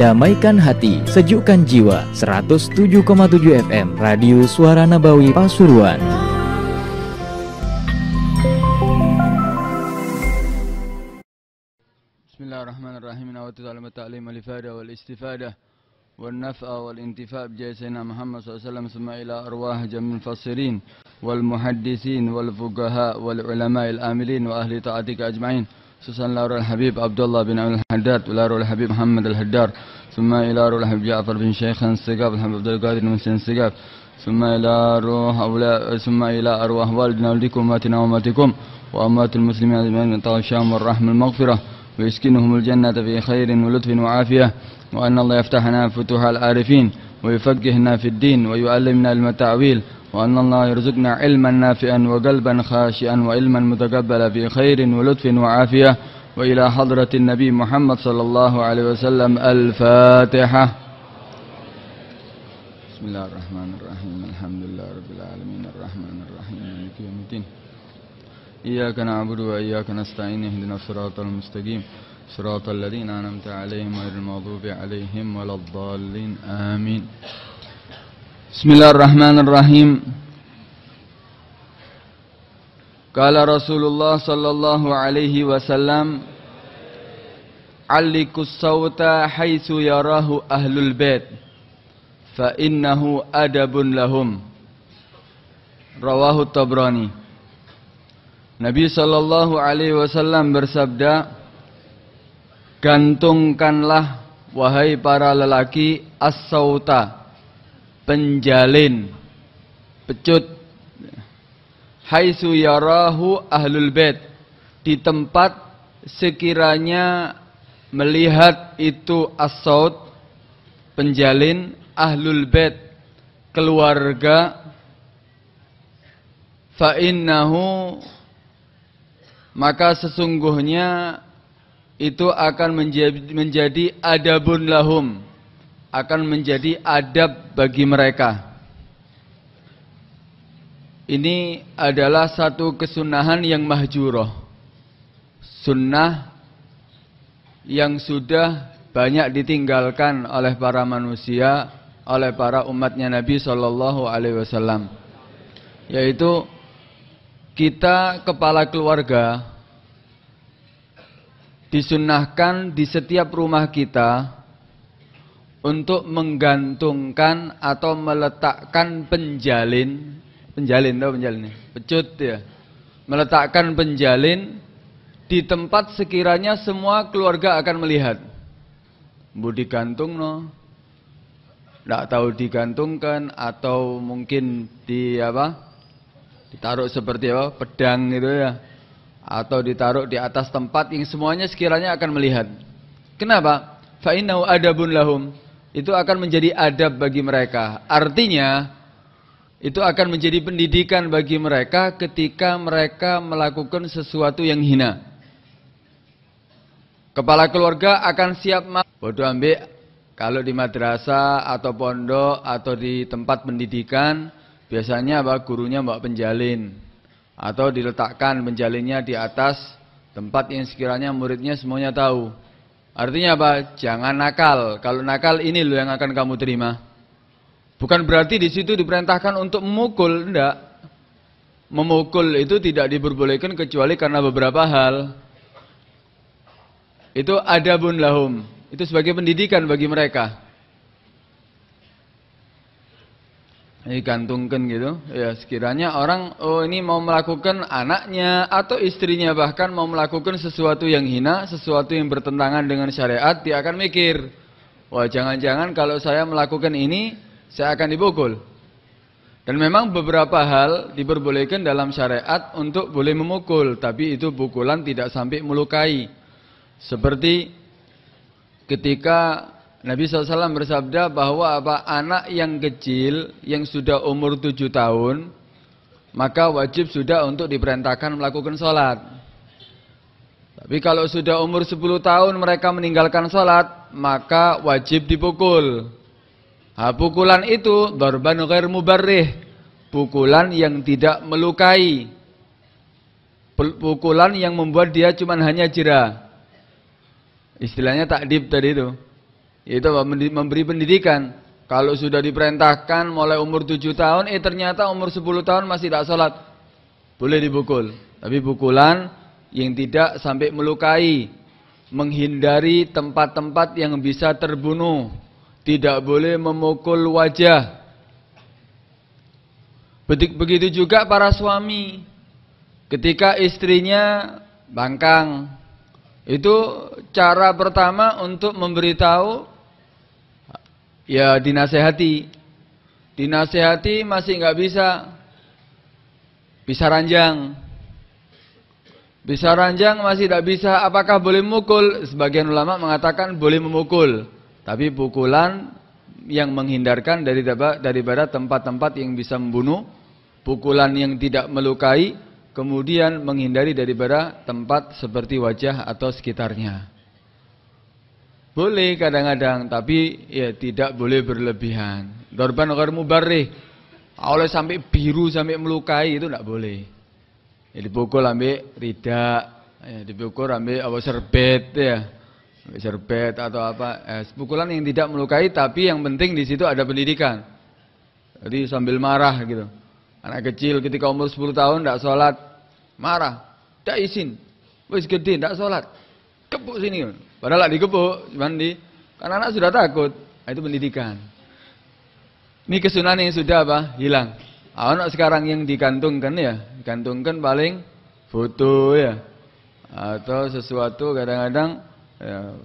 Damaikan hati, sejukkan jiwa 107,7 FM Radio Suara Nabawi Pasuruan Bismillahirrahmanirrahim Nawaitu ta'lima ta'lim al-ifadah wal-istifadah والنفع والانتفاع بجاه سيدنا محمد صلى الله عليه وسلم ثم إلى أرواح جميع المفسرين والمحدثين والفقهاء والعلماء الآملين وأهل طاعتك أجمعين خصوصا لارو الحبيب عبد الله بن عبد الحداد ولارو الحبيب محمد الهدار ثم إلى روح الحبيب جعفر بن شيخ السقاف الحبيب عبد القادر بن السقاف ثم إلى روح اولاء ثم إلى أرواح والدنا ولدكم واماتنا وأماتكم واموات المسلمين أجمعين من الشام والرحمة المغفرة ويسكنهم الجنة في خير ولطف وعافية وأن الله يفتحنا فتوح العارفين ويفقهنا في الدين ويعلمنا المتاويل وأن الله يرزقنا علما نافعا وقلبا خاشئا وعلما متقبلا في خير ولطف وعافية وإلى حضرة النبي محمد صلى الله عليه وسلم الفاتحة بسم الله الرحمن الرحيم الحمد لله رب العالمين الرحمن الرحيم مالك يوم الدين إياك نعبد وإياك نستعين اهدنا الصراط المستقيم صراط الذين أنعمت عليهم غير المغضوب عليهم ولا الضالين آمين بسم الله الرحمن الرحيم قال رسول الله صلى الله عليه وسلم علق الصوت حيث يراه أهل البيت فإنه أدب لهم rawahu Tabrani Nabi sallallahu alaihi wasallam bersabda Gantungkanlah wahai para lelaki as-sauta penjalin pecut haitsu yarahu ahlul bait di tempat sekiranya melihat itu as-saut penjalin ahlul bait keluarga fa innahu maka sesungguhnya itu akan menjadi, menjadi adabun lahum akan menjadi adab bagi mereka ini adalah satu kesunahan yang mahjuroh sunnah yang sudah banyak ditinggalkan oleh para manusia oleh para umatnya Nabi Shallallahu Alaihi Wasallam yaitu kita kepala keluarga disunahkan di setiap rumah kita untuk menggantungkan atau meletakkan penjalin penjalin tahu penjalin pecut ya meletakkan penjalin di tempat sekiranya semua keluarga akan melihat bu digantung no tidak tahu digantungkan atau mungkin di apa ditaruh seperti apa pedang gitu ya atau ditaruh di atas tempat yang semuanya sekiranya akan melihat. Kenapa? Fa'inau adabun lahum. Itu akan menjadi adab bagi mereka. Artinya, itu akan menjadi pendidikan bagi mereka ketika mereka melakukan sesuatu yang hina. Kepala keluarga akan siap bodoh ambek kalau di madrasah atau pondok atau di tempat pendidikan biasanya apa gurunya mbak penjalin atau diletakkan menjalinnya di atas tempat yang sekiranya muridnya semuanya tahu. Artinya apa? Jangan nakal. Kalau nakal ini loh yang akan kamu terima. Bukan berarti di situ diperintahkan untuk memukul, enggak. Memukul itu tidak diperbolehkan kecuali karena beberapa hal. Itu adabun lahum. Itu sebagai pendidikan bagi mereka. digantungkan gitu ya sekiranya orang oh ini mau melakukan anaknya atau istrinya bahkan mau melakukan sesuatu yang hina sesuatu yang bertentangan dengan syariat dia akan mikir wah jangan-jangan kalau saya melakukan ini saya akan dibukul. dan memang beberapa hal diperbolehkan dalam syariat untuk boleh memukul tapi itu pukulan tidak sampai melukai seperti ketika Nabi SAW bersabda bahwa apa anak yang kecil yang sudah umur tujuh tahun maka wajib sudah untuk diperintahkan melakukan sholat. Tapi kalau sudah umur sepuluh tahun mereka meninggalkan sholat maka wajib dipukul. Nah, pukulan itu dorban ghair mubarrih, pukulan yang tidak melukai. Pukulan yang membuat dia cuma hanya jerah. Istilahnya takdib tadi itu itu memberi pendidikan. Kalau sudah diperintahkan mulai umur 7 tahun, eh ternyata umur 10 tahun masih tidak sholat. Boleh dibukul. Tapi pukulan yang tidak sampai melukai. Menghindari tempat-tempat yang bisa terbunuh. Tidak boleh memukul wajah. Begitu juga para suami. Ketika istrinya bangkang, itu cara pertama untuk memberitahu ya dinasehati. Dinasehati masih nggak bisa. Bisa ranjang. Bisa ranjang masih tidak bisa. Apakah boleh memukul? Sebagian ulama mengatakan boleh memukul. Tapi pukulan yang menghindarkan dari daripada tempat-tempat yang bisa membunuh, pukulan yang tidak melukai, kemudian menghindari daripada tempat seperti wajah atau sekitarnya. Boleh kadang-kadang, tapi ya tidak boleh berlebihan. Dorban agar mubarrih. Oleh sampai biru, sampai melukai itu tidak boleh. Ya, dipukul sampai tidak, ya, dipukul sampai apa serbet ya. serbet atau apa. Ya, pukulan yang tidak melukai tapi yang penting di situ ada pendidikan. Jadi sambil marah gitu. Anak kecil ketika umur 10 tahun tidak sholat, marah, tidak izin. Wis gede tidak sholat, kepuk sini. Padahal tidak dikepuk, cuman di, karena anak sudah takut. Nah, itu pendidikan. Ini kesunahan yang sudah apa? Hilang. Ah, anak sekarang yang digantungkan ya, digantungkan paling foto ya, atau sesuatu kadang-kadang ya,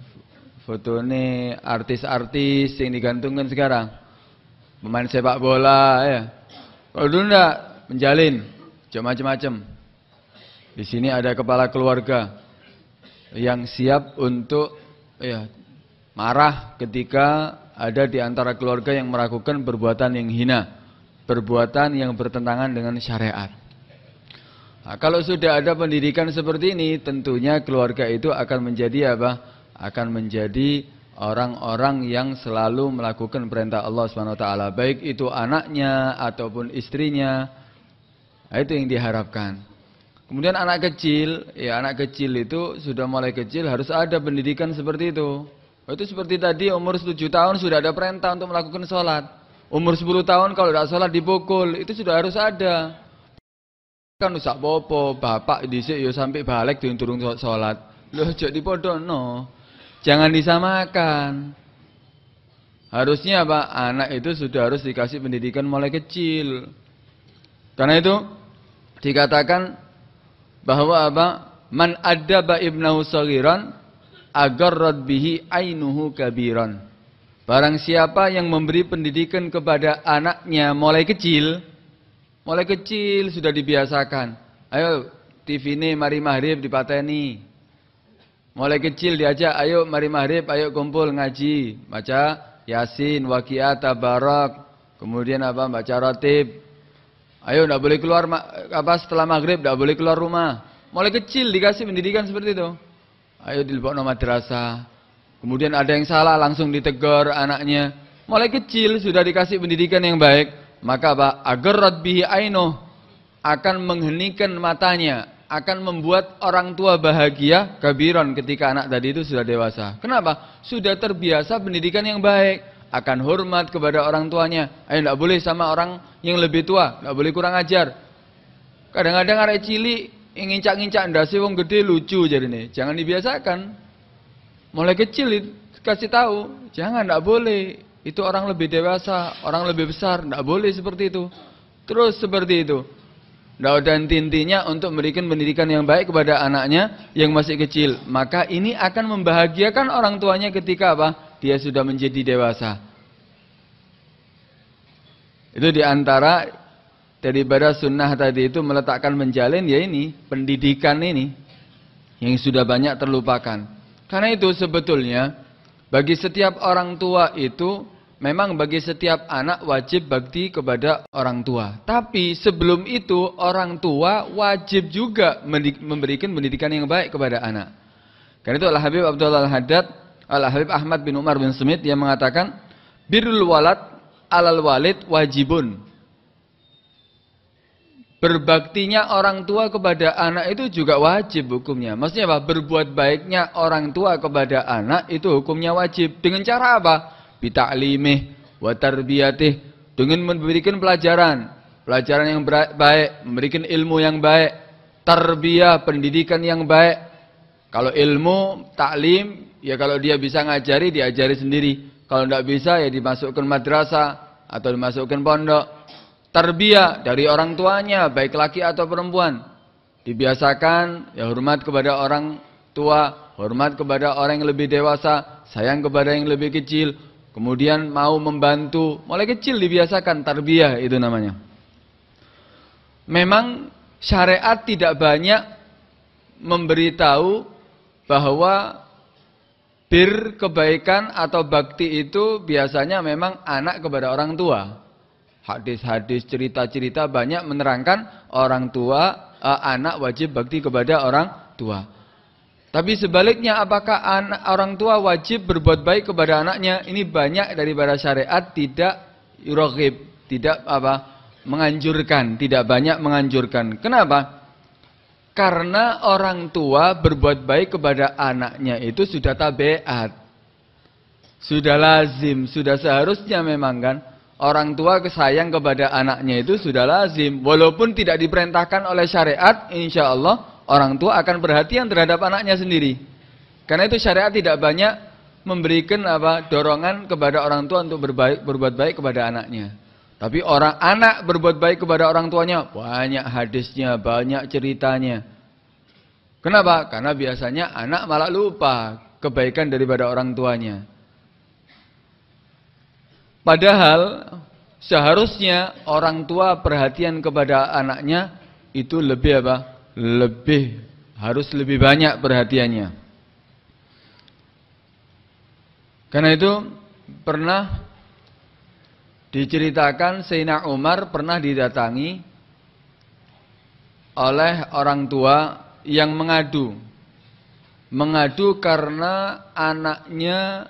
foto ini artis-artis yang digantungkan sekarang, pemain sepak bola ya, kalau dulu enggak, menjalin, macam-macam. Di sini ada kepala keluarga yang siap untuk ya, marah ketika ada di antara keluarga yang melakukan perbuatan yang hina, perbuatan yang bertentangan dengan syariat. Nah, kalau sudah ada pendidikan seperti ini, tentunya keluarga itu akan menjadi apa? Akan menjadi orang-orang yang selalu melakukan perintah Allah Subhanahu Taala, baik itu anaknya ataupun istrinya nah, itu yang diharapkan kemudian anak kecil ya anak kecil itu sudah mulai kecil harus ada pendidikan seperti itu oh, itu seperti tadi umur 7 tahun sudah ada perintah untuk melakukan sholat umur 10 tahun kalau tidak sholat dipukul itu sudah harus ada kan usah popo bapak disik ya sampai balik diunturung sholat loh jadi podo no Jangan disamakan. Harusnya apa? Anak itu sudah harus dikasih pendidikan mulai kecil. Karena itu dikatakan bahwa apa? Man adaba ibnahu saghiran agar bihi ainuhu kabiran. Barang siapa yang memberi pendidikan kepada anaknya mulai kecil, mulai kecil sudah dibiasakan. Ayo TV ini mari maghrib dipateni. Mulai kecil diajak, ayo mari maghrib, ayo kumpul ngaji, baca Yasin, Waqiah, Tabarak, kemudian apa baca ratib. Ayo tidak boleh keluar apa setelah maghrib tidak boleh keluar rumah. Mulai kecil dikasih pendidikan seperti itu. Ayo nama terasa. Kemudian ada yang salah langsung ditegur anaknya. Mulai kecil sudah dikasih pendidikan yang baik, maka apa? agar bihi aino akan mengheningkan matanya, akan membuat orang tua bahagia kabiron ketika anak tadi itu sudah dewasa. Kenapa? Sudah terbiasa pendidikan yang baik, akan hormat kepada orang tuanya. Ayo eh, tidak boleh sama orang yang lebih tua, tidak boleh kurang ajar. Kadang-kadang arek cilik ngincak-ngincak sih, wong gede lucu jadi nih. Jangan dibiasakan. Mulai kecil kasih tahu, jangan tidak boleh. Itu orang lebih dewasa, orang lebih besar, tidak boleh seperti itu. Terus seperti itu dan intinya untuk memberikan pendidikan yang baik kepada anaknya yang masih kecil. Maka ini akan membahagiakan orang tuanya ketika apa? Dia sudah menjadi dewasa. Itu diantara daripada sunnah tadi itu meletakkan menjalin ya ini, pendidikan ini yang sudah banyak terlupakan. Karena itu sebetulnya bagi setiap orang tua itu Memang bagi setiap anak wajib bakti kepada orang tua. Tapi sebelum itu orang tua wajib juga memberikan pendidikan yang baik kepada anak. Karena itu Al-Habib Abdullah Al-Haddad, Al-Habib Ahmad bin Umar bin Sumit yang mengatakan, Birul walad alal walid wajibun. Berbaktinya orang tua kepada anak itu juga wajib hukumnya. Maksudnya apa? Berbuat baiknya orang tua kepada anak itu hukumnya wajib. Dengan cara apa? bita'limih wa tarbiyatih dengan memberikan pelajaran pelajaran yang baik memberikan ilmu yang baik tarbiyah pendidikan yang baik kalau ilmu taklim ya kalau dia bisa ngajari diajari sendiri kalau tidak bisa ya dimasukkan madrasah atau dimasukkan pondok tarbiyah dari orang tuanya baik laki atau perempuan dibiasakan ya hormat kepada orang tua hormat kepada orang yang lebih dewasa, sayang kepada yang lebih kecil, Kemudian mau membantu, mulai kecil dibiasakan tarbiyah itu namanya. Memang syariat tidak banyak memberitahu bahwa bir kebaikan atau bakti itu biasanya memang anak kepada orang tua. Hadis-hadis cerita-cerita banyak menerangkan orang tua eh, anak wajib bakti kepada orang tua. Tapi sebaliknya apakah anak, orang tua wajib berbuat baik kepada anaknya? Ini banyak daripada syariat tidak yuragib, tidak apa? menganjurkan, tidak banyak menganjurkan. Kenapa? Karena orang tua berbuat baik kepada anaknya itu sudah tabiat. Sudah lazim, sudah seharusnya memang kan. Orang tua kesayang kepada anaknya itu sudah lazim. Walaupun tidak diperintahkan oleh syariat, insya Allah orang tua akan perhatian terhadap anaknya sendiri. Karena itu syariat tidak banyak memberikan apa dorongan kepada orang tua untuk berbaik, berbuat baik kepada anaknya. Tapi orang anak berbuat baik kepada orang tuanya banyak hadisnya, banyak ceritanya. Kenapa? Karena biasanya anak malah lupa kebaikan daripada orang tuanya. Padahal seharusnya orang tua perhatian kepada anaknya itu lebih apa? lebih harus lebih banyak perhatiannya. Karena itu pernah diceritakan Sayyidina Umar pernah didatangi oleh orang tua yang mengadu. Mengadu karena anaknya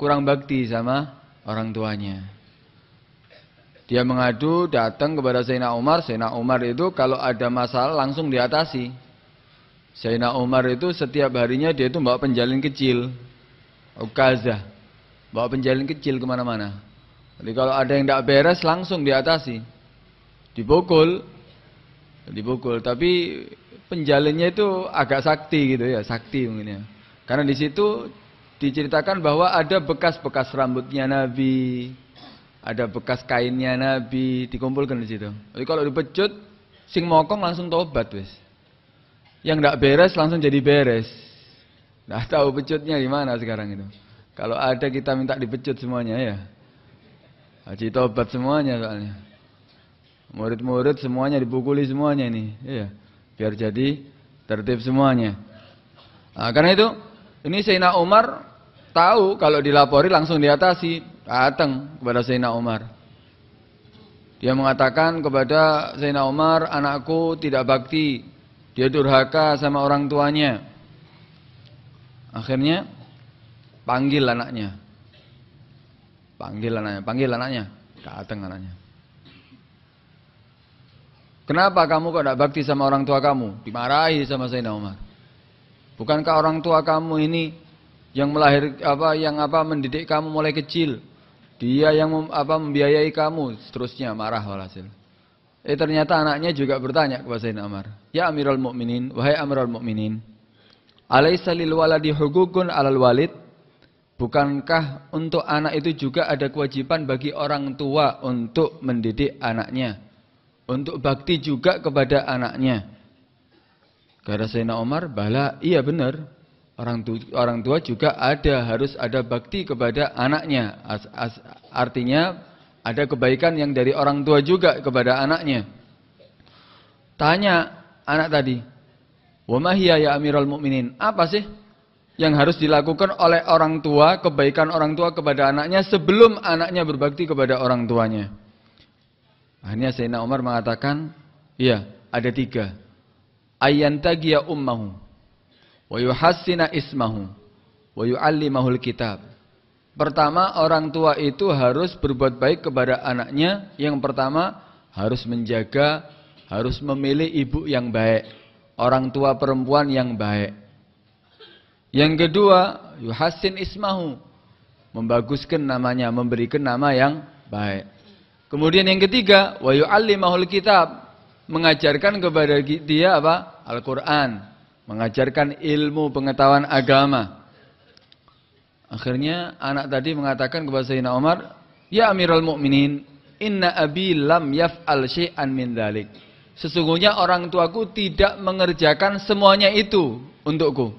kurang bakti sama orang tuanya. Dia mengadu datang kepada Sayyidina Umar. Sayyidina Umar itu kalau ada masalah langsung diatasi. Sayyidina Umar itu setiap harinya dia itu bawa penjalin kecil. Ukazah. Bawa penjalin kecil kemana-mana. Jadi kalau ada yang tidak beres langsung diatasi. Dipukul. Dipukul. Tapi penjalinnya itu agak sakti gitu ya. Sakti mungkin ya. Karena di situ diceritakan bahwa ada bekas-bekas rambutnya Nabi ada bekas kainnya Nabi dikumpulkan di situ. Jadi kalau dipecut, sing mokong langsung tobat wes. Yang tidak beres langsung jadi beres. Nah tahu pecutnya gimana sekarang itu. Kalau ada kita minta dipecut semuanya ya. Haji tobat semuanya soalnya. Murid-murid semuanya dipukuli semuanya ini. ya. Biar jadi tertib semuanya. Nah, karena itu ini Sayyidina Umar tahu kalau dilapori langsung diatasi datang kepada Sayyidina Umar. Dia mengatakan kepada Sayyidina Umar, anakku tidak bakti, dia durhaka sama orang tuanya. Akhirnya panggil anaknya. Panggil anaknya, panggil anaknya, datang anaknya. Kenapa kamu kok tidak bakti sama orang tua kamu? Dimarahi sama Sayyidina Umar. Bukankah orang tua kamu ini yang melahir apa yang apa mendidik kamu mulai kecil? Dia yang mem, apa membiayai kamu, seterusnya marah walhasil. Eh ternyata anaknya juga bertanya kepada Sayyidina Umar, "Ya Amirul Mukminin, wahai Amirul Mukminin, alaisa lil waladi 'alal walid?" Bukankah untuk anak itu juga ada kewajiban bagi orang tua untuk mendidik anaknya? Untuk bakti juga kepada anaknya. Karena Sayyidina Umar, bala, iya benar. Orang tua, orang tua juga ada harus ada bakti kepada anaknya. As, as, artinya ada kebaikan yang dari orang tua juga kepada anaknya. Tanya anak tadi, "Wamahiya ya Amirul Mukminin, apa sih yang harus dilakukan oleh orang tua, kebaikan orang tua kepada anaknya sebelum anaknya berbakti kepada orang tuanya?" Akhirnya Sayyidina Umar mengatakan, "Iya, ada tiga. Ayantagiya ummahu." Wahyu yuhassina ismahu wa mahul kitab. Pertama orang tua itu harus berbuat baik kepada anaknya. Yang pertama harus menjaga, harus memilih ibu yang baik, orang tua perempuan yang baik. Yang kedua, yuhasin ismahu, membaguskan namanya, memberikan nama yang baik. Kemudian yang ketiga, wa mahul kitab, mengajarkan kepada dia apa? Al-Qur'an mengajarkan ilmu pengetahuan agama. Akhirnya anak tadi mengatakan kepada Sayyidina Umar, "Ya Amirul Mukminin, inna abi lam yaf'al syai'an min dhalik." Sesungguhnya orang tuaku tidak mengerjakan semuanya itu untukku.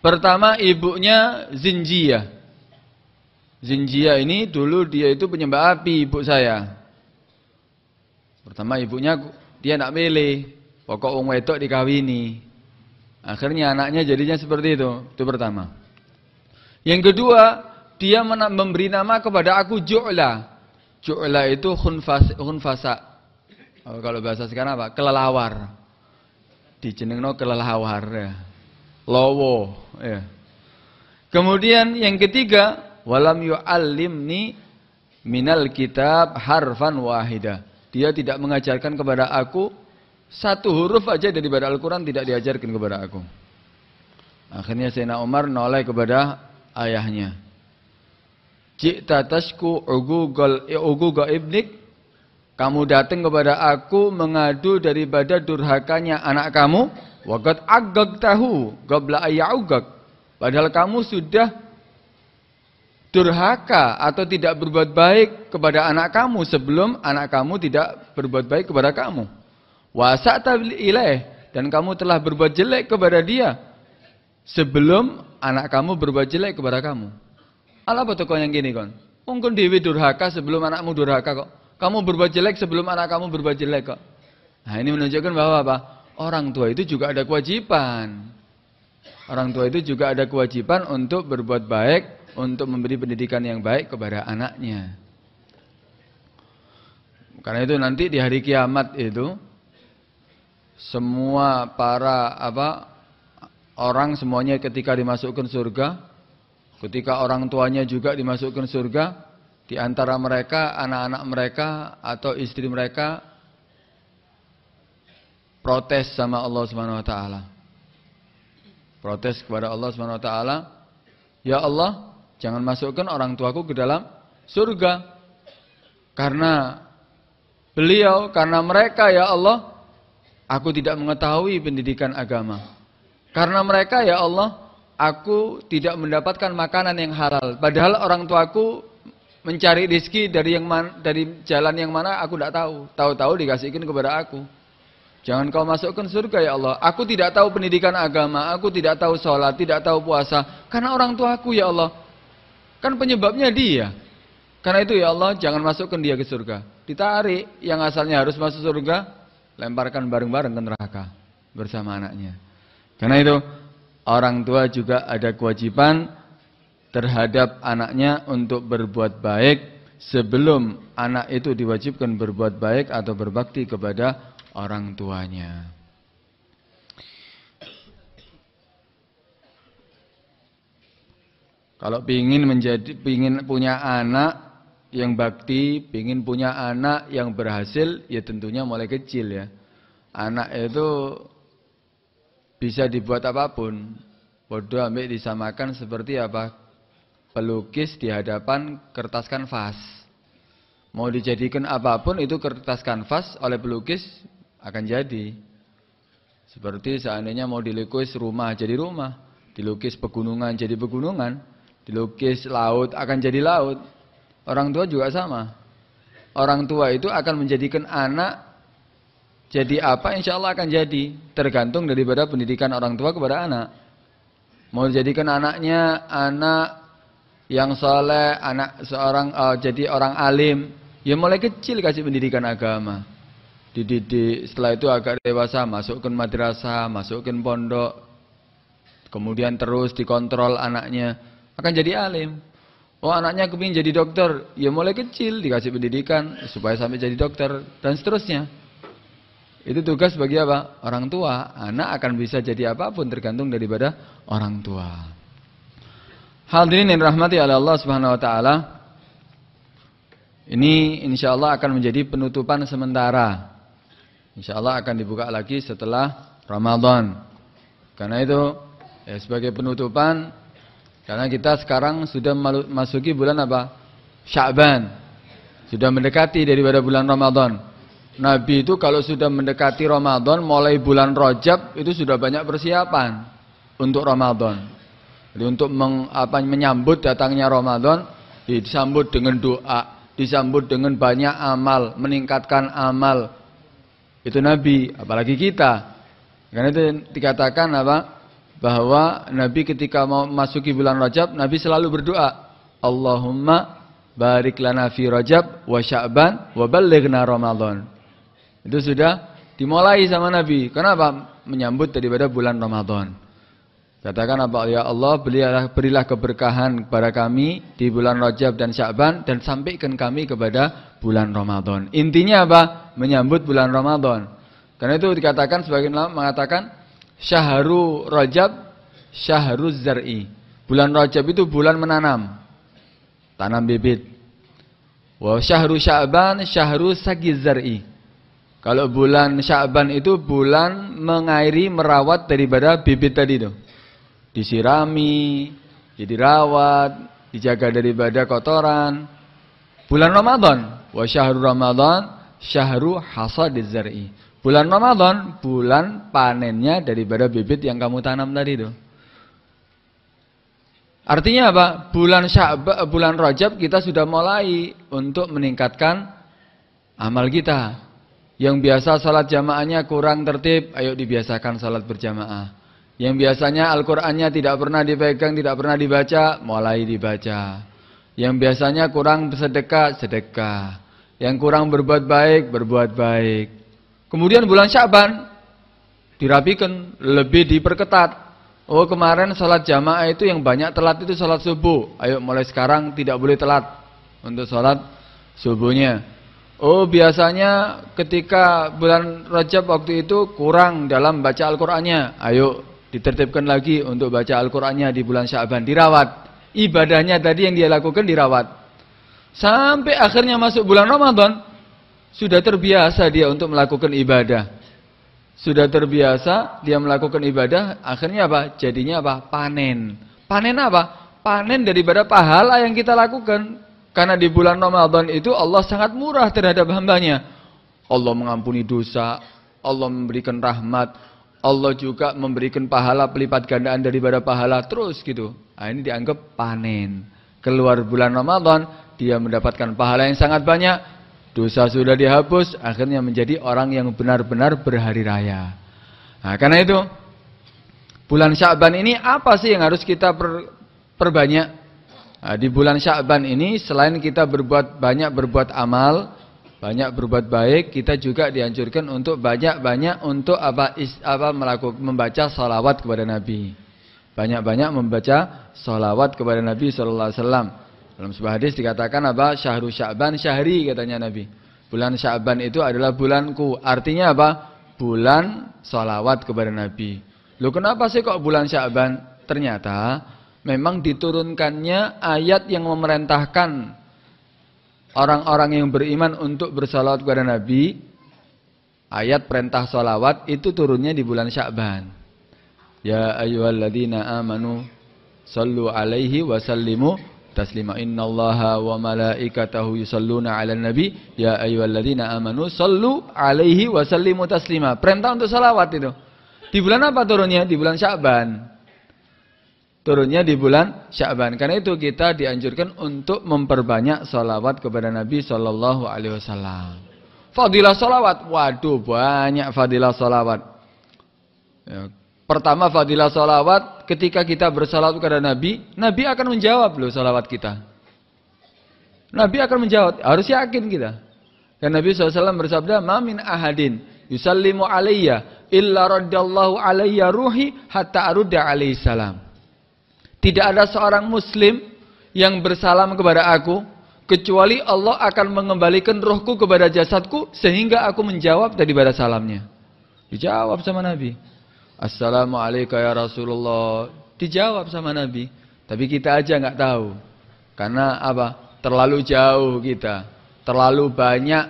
Pertama ibunya Zinjia. Zinjia ini dulu dia itu penyembah api ibu saya. Pertama ibunya dia nak milih, pokok wong wedok dikawini. Akhirnya anaknya jadinya seperti itu. Itu pertama. Yang kedua, dia memberi nama kepada aku Ju'la. Ju'la itu khunfas, khunfasa. Oh, kalau bahasa sekarang apa? Kelelawar. Di Dijenengno kelelawar. Ya. Lowo. Ya. Kemudian yang ketiga, walam yu'allimni minal kitab harfan wahida. Dia tidak mengajarkan kepada aku satu huruf aja daripada Al-Quran tidak diajarkan kepada aku. Akhirnya Sayyidina Umar nolai kepada ayahnya. Jikta tasku uguga ibnik. Kamu datang kepada aku mengadu daripada durhakanya anak kamu. Wagat agak tahu. Gabla ayyaugak. Padahal kamu sudah durhaka atau tidak berbuat baik kepada anak kamu sebelum anak kamu tidak berbuat baik kepada kamu. Wasa'ta ilaih. Dan kamu telah berbuat jelek kepada dia. Sebelum anak kamu berbuat jelek kepada kamu. Alah apa yang gini kon? Mungkin Dewi durhaka sebelum anakmu durhaka kok. Kamu berbuat jelek sebelum anak kamu berbuat jelek kok. Nah ini menunjukkan bahwa apa? Orang tua itu juga ada kewajiban. Orang tua itu juga ada kewajiban untuk berbuat baik, untuk memberi pendidikan yang baik kepada anaknya. Karena itu nanti di hari kiamat itu semua para apa orang semuanya ketika dimasukkan surga, ketika orang tuanya juga dimasukkan surga, di antara mereka anak-anak mereka atau istri mereka protes sama Allah Subhanahu wa taala. Protes kepada Allah Subhanahu wa taala, "Ya Allah, jangan masukkan orang tuaku ke dalam surga." Karena beliau, karena mereka ya Allah Aku tidak mengetahui pendidikan agama. Karena mereka ya Allah, aku tidak mendapatkan makanan yang halal. Padahal orang tuaku mencari rezeki dari yang man, dari jalan yang mana aku tidak tahu. Tahu-tahu dikasihkan kepada aku. Jangan kau masukkan surga ya Allah. Aku tidak tahu pendidikan agama, aku tidak tahu sholat, tidak tahu puasa. Karena orang tuaku ya Allah. Kan penyebabnya dia. Karena itu ya Allah jangan masukkan dia ke surga. Ditarik yang asalnya harus masuk surga, lemparkan bareng-bareng ke neraka bersama anaknya. Karena itu orang tua juga ada kewajiban terhadap anaknya untuk berbuat baik sebelum anak itu diwajibkan berbuat baik atau berbakti kepada orang tuanya. Kalau ingin menjadi ingin punya anak yang bakti, ingin punya anak yang berhasil, ya tentunya mulai kecil ya. Anak itu bisa dibuat apapun. Bodoh ambil disamakan seperti apa? Pelukis di hadapan kertas kanvas. Mau dijadikan apapun itu kertas kanvas oleh pelukis akan jadi. Seperti seandainya mau dilukis rumah jadi rumah, dilukis pegunungan jadi pegunungan, dilukis laut akan jadi laut Orang tua juga sama. Orang tua itu akan menjadikan anak jadi apa insya Allah akan jadi. Tergantung daripada pendidikan orang tua kepada anak. Mau jadikan anaknya anak yang soleh, anak seorang uh, jadi orang alim. Ya mulai kecil kasih pendidikan agama. Dididik, setelah itu agak dewasa masukkan madrasah, masukkan pondok. Kemudian terus dikontrol anaknya. Akan jadi alim. Oh anaknya kepingin jadi dokter, ya mulai kecil dikasih pendidikan supaya sampai jadi dokter dan seterusnya. Itu tugas bagi apa? Orang tua. Anak akan bisa jadi apapun tergantung daripada orang tua. Hal ini yang rahmati oleh Allah Subhanahu wa taala. Ini insya Allah akan menjadi penutupan sementara. Insya Allah akan dibuka lagi setelah Ramadan. Karena itu ya sebagai penutupan karena kita sekarang sudah masuki bulan apa? Sya'ban. Sudah mendekati daripada bulan Ramadan. Nabi itu kalau sudah mendekati Ramadan, mulai bulan Rajab itu sudah banyak persiapan untuk Ramadan. Jadi untuk meng, apa, menyambut datangnya Ramadan, disambut dengan doa, disambut dengan banyak amal, meningkatkan amal. Itu Nabi, apalagi kita. Karena itu dikatakan apa? bahwa Nabi ketika mau masuki bulan Rajab, Nabi selalu berdoa, Allahumma barik lana fi Rajab wa Sya'ban wa ballighna Ramadan. Itu sudah dimulai sama Nabi. Kenapa? Menyambut daripada bulan Ramadan. Katakan apa ya Allah, berilah, ya berilah keberkahan kepada kami di bulan Rajab dan Sya'ban dan sampaikan kami kepada bulan Ramadan. Intinya apa? Menyambut bulan Ramadan. Karena itu dikatakan sebagian ulama mengatakan Syahru Rajab Syahru Zar'i. Bulan Rajab itu bulan menanam. Tanam bibit. Wa syahru Sya'ban syahru sagi zar'i. Kalau bulan Sya'ban itu bulan mengairi merawat daripada bibit tadi itu. Disirami, dirawat, dijaga daripada kotoran. Bulan Ramadan, wa syahru Ramadan syahru hasad zar'i. Bulan Ramadan, bulan panennya daripada bibit yang kamu tanam tadi itu. Artinya apa? Bulan Sya'ba, eh, bulan Rajab kita sudah mulai untuk meningkatkan amal kita. Yang biasa salat jamaahnya kurang tertib, ayo dibiasakan salat berjamaah. Yang biasanya Al-Qur'annya tidak pernah dipegang, tidak pernah dibaca, mulai dibaca. Yang biasanya kurang bersedekah, sedekah. Yang kurang berbuat baik, berbuat baik. Kemudian bulan Syaban dirapikan, lebih diperketat. Oh kemarin salat jamaah itu yang banyak telat itu salat subuh. Ayo mulai sekarang tidak boleh telat untuk salat subuhnya. Oh biasanya ketika bulan Rajab waktu itu kurang dalam baca Al-Qur'annya. Ayo ditertibkan lagi untuk baca Al-Qur'annya di bulan Syaban dirawat. Ibadahnya tadi yang dia lakukan dirawat. Sampai akhirnya masuk bulan Ramadan, sudah terbiasa dia untuk melakukan ibadah. Sudah terbiasa dia melakukan ibadah, akhirnya apa? Jadinya apa? Panen. Panen apa? Panen daripada pahala yang kita lakukan. Karena di bulan Ramadan itu Allah sangat murah terhadap hambanya. Allah mengampuni dosa, Allah memberikan rahmat, Allah juga memberikan pahala pelipat gandaan daripada pahala terus gitu. Nah, ini dianggap panen. Keluar bulan Ramadan, dia mendapatkan pahala yang sangat banyak Dosa sudah dihapus, akhirnya menjadi orang yang benar-benar berhari raya. Nah, karena itu, bulan Syakban ini apa sih yang harus kita per, perbanyak? Nah, di bulan Syakban ini, selain kita berbuat banyak berbuat amal, banyak berbuat baik, kita juga dianjurkan untuk banyak-banyak untuk apa, is, apa melakukan membaca salawat kepada Nabi. Banyak-banyak membaca salawat kepada Nabi Shallallahu Alaihi Wasallam. Dalam sebuah hadis dikatakan apa? Syahru Sya'ban syahri katanya Nabi. Bulan Sya'ban itu adalah bulanku. Artinya apa? Bulan salawat kepada Nabi. Lu kenapa sih kok bulan Sya'ban? Ternyata memang diturunkannya ayat yang memerintahkan orang-orang yang beriman untuk bersalawat kepada Nabi. Ayat perintah salawat itu turunnya di bulan Sya'ban. Ya ayyuhalladzina amanu sallu alaihi wasallimu taslima innallaha wa malaikatahu yusalluna 'alan nabi ya ayyuhalladzina amanu sallu 'alaihi wa sallimu taslima perintah untuk salawat itu di bulan apa turunnya di bulan Sya'ban turunnya di bulan Sya'ban karena itu kita dianjurkan untuk memperbanyak salawat kepada Nabi Shallallahu alaihi wasallam fadilah salawat waduh banyak fadilah salawat ya, Pertama fadilah salawat, ketika kita bersalawat kepada Nabi, Nabi akan menjawab loh salawat kita. Nabi akan menjawab, harus yakin kita. karena Nabi SAW bersabda, Mamin ahadin yusallimu alaiya illa radallahu alaiya ruhi hatta arudda alaihi salam. Tidak ada seorang muslim yang bersalam kepada aku, kecuali Allah akan mengembalikan rohku kepada jasadku sehingga aku menjawab daripada salamnya. Dijawab sama Nabi. Assalamualaikum ya Rasulullah. Dijawab sama Nabi. Tapi kita aja nggak tahu. Karena apa? Terlalu jauh kita. Terlalu banyak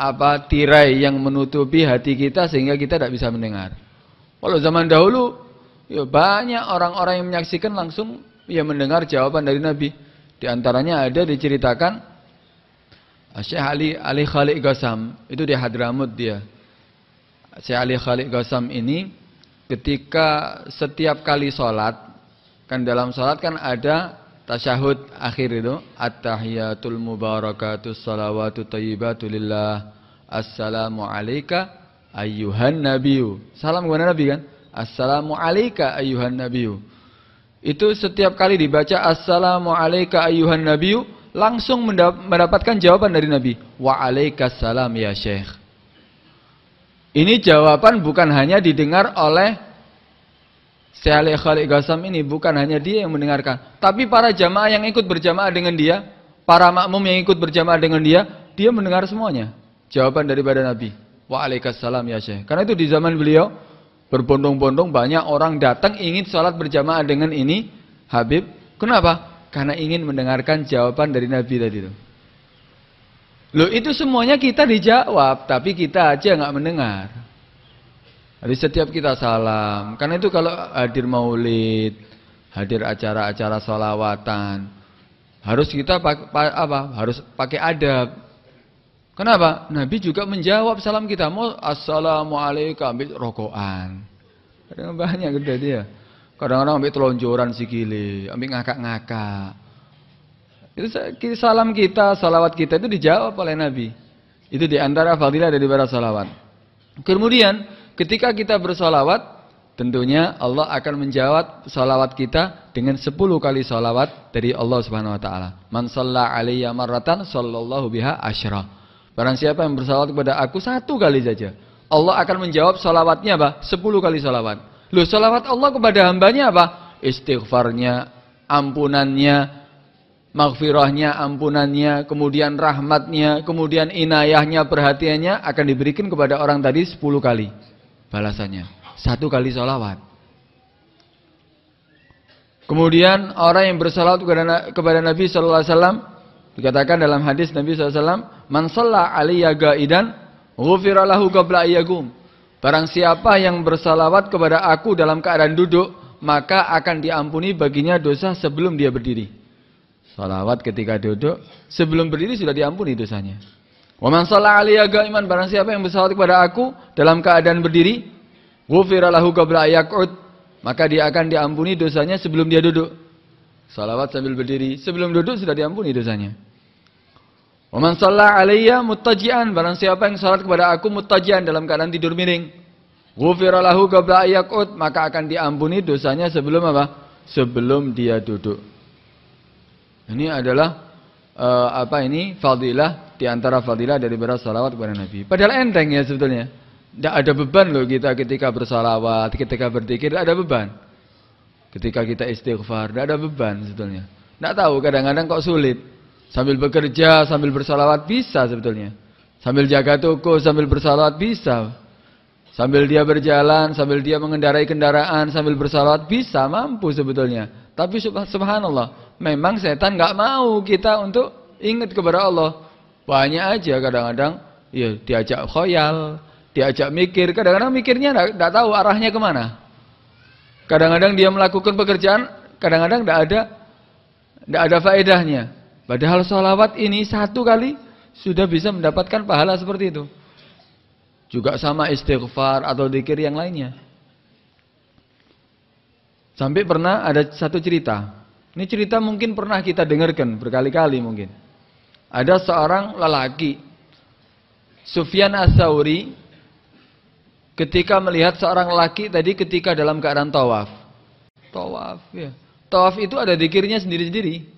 apa tirai yang menutupi hati kita sehingga kita tidak bisa mendengar. Kalau zaman dahulu ya banyak orang-orang yang menyaksikan langsung ya mendengar jawaban dari Nabi. Di antaranya ada diceritakan Syekh Ali Ali Khalid Ghasam itu di Hadramut dia. Syekh Ali Khalid Ghasam ini ketika setiap kali sholat, kan dalam sholat kan ada tasyahud akhir itu, at-tahiyatul mubarakatus salawatu tayyibatu lillah, assalamu alayka ayyuhan nabiyu Salam kepada Nabi kan? Assalamu alayka ayyuhan nabiyu Itu setiap kali dibaca assalamu alayka ayyuhan nabiyu langsung mendapatkan jawaban dari Nabi. Wa alayka salam ya Syekh. Ini jawaban bukan hanya didengar oleh Syekh Khalid gassam ini, bukan hanya dia yang mendengarkan. Tapi para jamaah yang ikut berjamaah dengan dia, para makmum yang ikut berjamaah dengan dia, dia mendengar semuanya. Jawaban daripada Nabi. Waalaikumsalam ya Syekh. Karena itu di zaman beliau berbondong-bondong banyak orang datang ingin sholat berjamaah dengan ini Habib. Kenapa? Karena ingin mendengarkan jawaban dari Nabi tadi itu. Loh itu semuanya kita dijawab, tapi kita aja nggak mendengar. Jadi setiap kita salam, karena itu kalau hadir maulid, hadir acara-acara salawatan harus kita pakai, apa? Harus pakai adab. Kenapa? Nabi juga menjawab salam kita, mau assalamualaikum ambil rokokan. Kadang banyak gede gitu dia. Ya. Kadang-kadang ambil telonjoran sikile, ambil ngakak-ngakak. Itu salam kita, salawat kita itu dijawab oleh Nabi. Itu diantara antara fadilah dari para salawat. Kemudian ketika kita bersalawat, tentunya Allah akan menjawab salawat kita dengan 10 kali salawat dari Allah Subhanahu wa taala. Man aliyah Maratan, sallallahu biha Ashra. Barang siapa yang bersalawat kepada aku satu kali saja, Allah akan menjawab salawatnya apa? 10 kali salawat. Loh, salawat Allah kepada hambanya apa? Istighfarnya, ampunannya, maghfirahnya, ampunannya, kemudian rahmatnya, kemudian inayahnya, perhatiannya akan diberikan kepada orang tadi 10 kali balasannya. Satu kali sholawat. Kemudian orang yang bersalawat kepada, Nabi Shallallahu Alaihi Wasallam dikatakan dalam hadis Nabi SAW, Man mansalah aliyya ga'idan, ghufiralahu qabla iyagum. Barang siapa yang bersalawat kepada aku dalam keadaan duduk, maka akan diampuni baginya dosa sebelum dia berdiri. Salawat ketika duduk, sebelum berdiri sudah diampuni dosanya. Wa man Alia gaiman barang siapa yang bersalawat kepada aku dalam keadaan berdiri, ghufira lahu qabla maka dia akan diampuni dosanya sebelum dia duduk. Salawat sambil berdiri, sebelum duduk sudah diampuni dosanya. Wa man Alia muttaji'an barang siapa yang salat kepada aku muttaji'an dalam keadaan tidur miring, ghufira lahu qabla maka akan diampuni dosanya sebelum apa? Sebelum dia duduk. Ini adalah uh, apa ini fadilah di antara fadilah dari beras salawat kepada Nabi. Padahal enteng ya sebetulnya. Tidak ada beban loh kita ketika bersalawat, ketika berzikir tidak ada beban. Ketika kita istighfar tidak ada beban sebetulnya. Tidak tahu kadang-kadang kok sulit. Sambil bekerja, sambil bersalawat bisa sebetulnya. Sambil jaga toko, sambil bersalawat bisa. Sambil dia berjalan, sambil dia mengendarai kendaraan, sambil bersalawat bisa mampu sebetulnya. Tapi subhanallah, memang setan nggak mau kita untuk ingat kepada Allah. Banyak aja kadang-kadang ya diajak khoyal, diajak mikir. Kadang-kadang mikirnya nggak tahu arahnya kemana. Kadang-kadang dia melakukan pekerjaan, kadang-kadang nggak ada nggak ada faedahnya. Padahal sholawat ini satu kali sudah bisa mendapatkan pahala seperti itu. Juga sama istighfar atau dikir yang lainnya. Sampai pernah ada satu cerita. Ini cerita mungkin pernah kita dengarkan berkali-kali mungkin. Ada seorang lelaki Sufyan Asauri ketika melihat seorang lelaki tadi ketika dalam keadaan tawaf. Tawaf ya. Tawaf itu ada dikirnya sendiri-sendiri.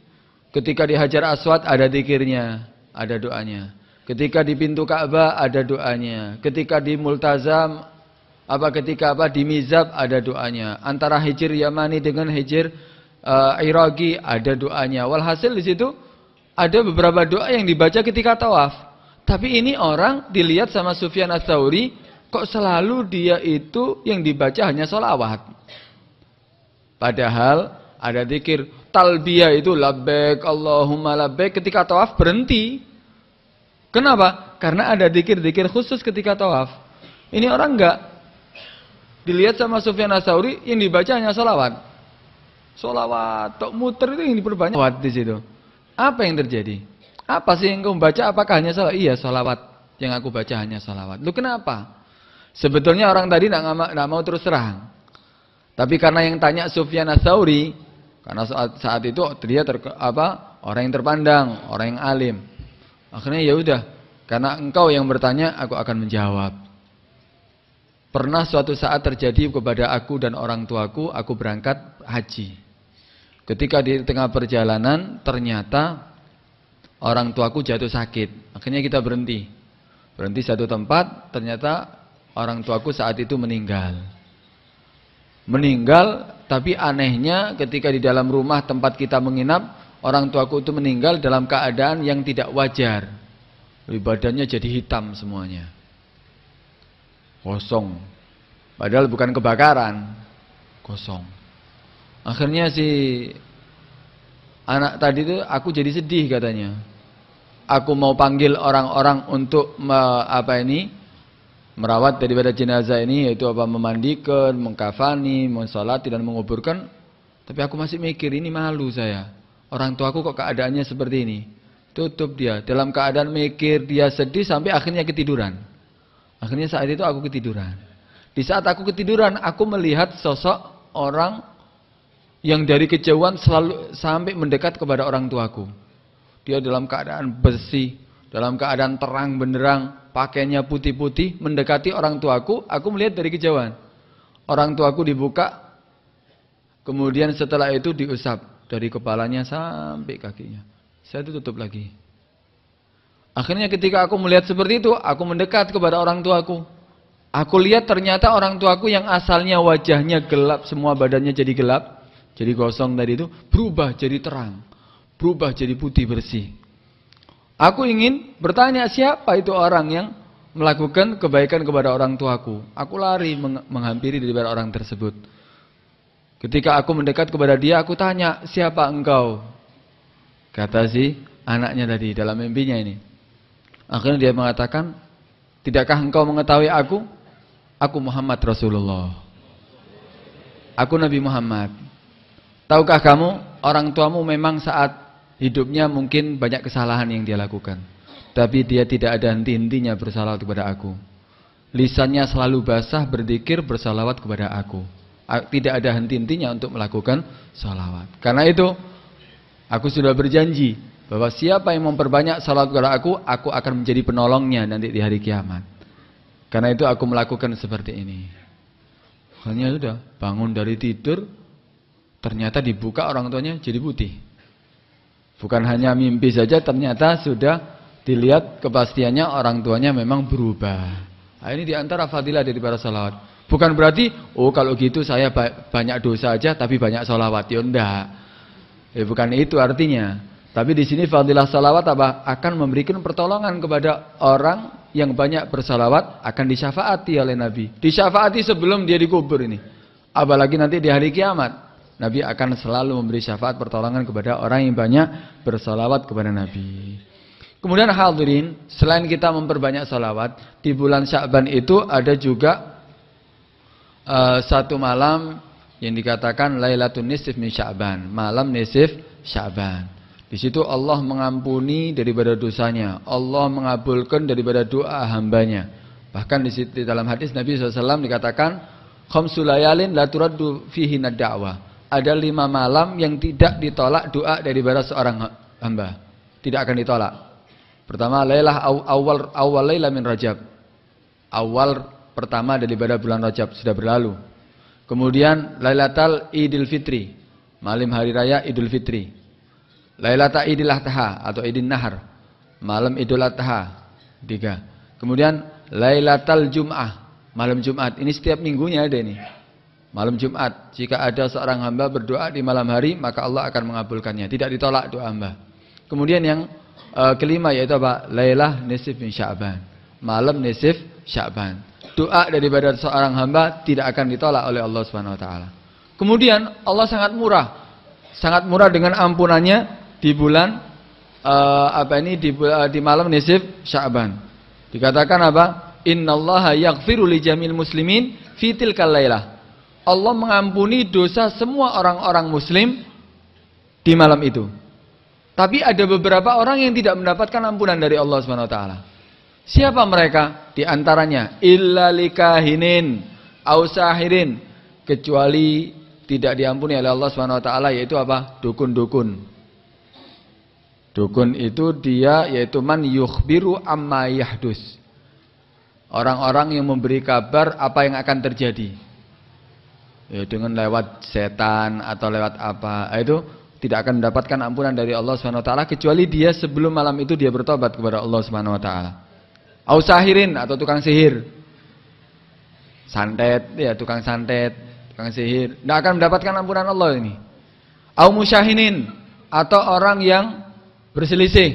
Ketika dihajar Hajar Aswad ada dikirnya, ada doanya. Ketika di pintu Ka'bah ada doanya. Ketika di Multazam apa ketika apa di Mizab ada doanya. Antara hijir Yamani dengan hijir uh, Iraqi ada doanya. Walhasil di situ ada beberapa doa yang dibaca ketika tawaf. Tapi ini orang dilihat sama Sufyan Ats-Tsauri kok selalu dia itu yang dibaca hanya sholawat Padahal ada dikir talbiyah itu labbaik Allahumma labbaik ketika tawaf berhenti. Kenapa? Karena ada dikir dikir khusus ketika tawaf. Ini orang enggak dilihat sama Sufyan Asauri yang dibaca hanya solawat. Solawat, tok muter itu yang diperbanyak solawat di situ. Apa yang terjadi? Apa sih yang kamu baca? Apakah hanya solawat? Iya solawat yang aku baca hanya solawat. Lu kenapa? Sebetulnya orang tadi tidak mau terus terang. Tapi karena yang tanya Sufyan Asauri, karena saat, saat itu dia ter, apa, orang yang terpandang, orang yang alim. Akhirnya ya udah, karena engkau yang bertanya, aku akan menjawab. Pernah suatu saat terjadi kepada aku dan orang tuaku, aku berangkat haji. Ketika di tengah perjalanan, ternyata orang tuaku jatuh sakit. Akhirnya kita berhenti. Berhenti satu tempat, ternyata orang tuaku saat itu meninggal. Meninggal, tapi anehnya ketika di dalam rumah tempat kita menginap, orang tuaku itu meninggal dalam keadaan yang tidak wajar. Badannya jadi hitam semuanya kosong. Padahal bukan kebakaran, kosong. Akhirnya si anak tadi itu aku jadi sedih katanya. Aku mau panggil orang-orang untuk me, apa ini merawat daripada jenazah ini yaitu apa memandikan, mengkafani, mensolati dan menguburkan. Tapi aku masih mikir ini malu saya. Orang aku kok keadaannya seperti ini. Tutup dia dalam keadaan mikir dia sedih sampai akhirnya ketiduran. Akhirnya saat itu aku ketiduran. Di saat aku ketiduran, aku melihat sosok orang yang dari kejauhan selalu sampai mendekat kepada orang tuaku. Dia dalam keadaan bersih, dalam keadaan terang benderang, pakainya putih-putih, mendekati orang tuaku, aku melihat dari kejauhan. Orang tuaku dibuka, kemudian setelah itu diusap dari kepalanya sampai kakinya. Saya itu tutup lagi. Akhirnya ketika aku melihat seperti itu, aku mendekat kepada orang tuaku. Aku lihat ternyata orang tuaku yang asalnya wajahnya gelap, semua badannya jadi gelap, jadi gosong tadi itu, berubah jadi terang, berubah jadi putih bersih. Aku ingin bertanya siapa itu orang yang melakukan kebaikan kepada orang tuaku. Aku lari menghampiri dari orang tersebut. Ketika aku mendekat kepada dia, aku tanya, siapa engkau? Kata si anaknya tadi dalam mimpinya ini. Akhirnya dia mengatakan, "Tidakkah engkau mengetahui aku? Aku Muhammad Rasulullah. Aku Nabi Muhammad. Tahukah kamu, orang tuamu memang saat hidupnya mungkin banyak kesalahan yang dia lakukan, tapi dia tidak ada henti-hentinya bersalawat kepada aku. Lisannya selalu basah berdikir bersalawat kepada aku. Tidak ada henti-hentinya untuk melakukan salawat. Karena itu, aku sudah berjanji bahwa siapa yang memperbanyak salat kepada aku, aku akan menjadi penolongnya nanti di hari kiamat. Karena itu aku melakukan seperti ini. Hanya sudah bangun dari tidur, ternyata dibuka orang tuanya jadi putih. Bukan hanya mimpi saja, ternyata sudah dilihat kepastiannya orang tuanya memang berubah. Nah, ini diantara fadilah dari para salawat. Bukan berarti, oh kalau gitu saya banyak dosa aja tapi banyak salawat. Ya enggak. Ya, bukan itu artinya. Tapi di sini fadilah salawat apa? Akan memberikan pertolongan kepada orang yang banyak bersalawat akan disyafaati oleh Nabi. Disyafaati sebelum dia dikubur ini. Apalagi nanti di hari kiamat. Nabi akan selalu memberi syafaat pertolongan kepada orang yang banyak bersalawat kepada Nabi. Kemudian hadirin, selain kita memperbanyak salawat, di bulan Syakban itu ada juga uh, satu malam yang dikatakan Lailatul Nisif min Sya'ban, malam Nisif Sya'ban. Di situ Allah mengampuni daripada dosanya. Allah mengabulkan daripada doa hambanya. Bahkan di, situ, dalam hadis Nabi SAW dikatakan, Khamsulayalin la fihi da'wah. Ada lima malam yang tidak ditolak doa daripada seorang hamba. Tidak akan ditolak. Pertama, lailah awal awal lailah min rajab. Awal pertama daripada bulan rajab sudah berlalu. Kemudian Lailatul Idul Fitri, malam hari raya Idul Fitri. Lailata Idul Adha atau Idin Nahar. Malam Idul Adha. Tiga. Kemudian Lailatul Jum'ah. Malam Jumat. Ini setiap minggunya ada ini. Malam Jumat. Jika ada seorang hamba berdoa di malam hari, maka Allah akan mengabulkannya. Tidak ditolak doa hamba. Kemudian yang uh, kelima yaitu apa? Lailah Nisif bin Sya'ban. Malam Nisif Sya'ban. Doa daripada seorang hamba tidak akan ditolak oleh Allah Subhanahu wa taala. Kemudian Allah sangat murah. Sangat murah dengan ampunannya di bulan uh, apa ini di, uh, di malam nisf Sya'ban. Dikatakan apa? Innallaha yaghfiru li jamil muslimin fi tilkal lailah. Allah mengampuni dosa semua orang-orang muslim di malam itu. Tapi ada beberapa orang yang tidak mendapatkan ampunan dari Allah Subhanahu wa taala. Siapa mereka? Di antaranya illa likahinin au sahirin kecuali tidak diampuni oleh Allah Subhanahu wa taala yaitu apa? dukun-dukun. Dukun itu dia yaitu man yukhbiru amma yahdus. Orang-orang yang memberi kabar apa yang akan terjadi. Ya, dengan lewat setan atau lewat apa. Ah, itu tidak akan mendapatkan ampunan dari Allah Subhanahu wa taala kecuali dia sebelum malam itu dia bertobat kepada Allah Subhanahu wa taala. Au atau tukang sihir. Santet ya tukang santet, tukang sihir. Tidak akan mendapatkan ampunan Allah ini. Au musyahinin atau orang yang berselisih.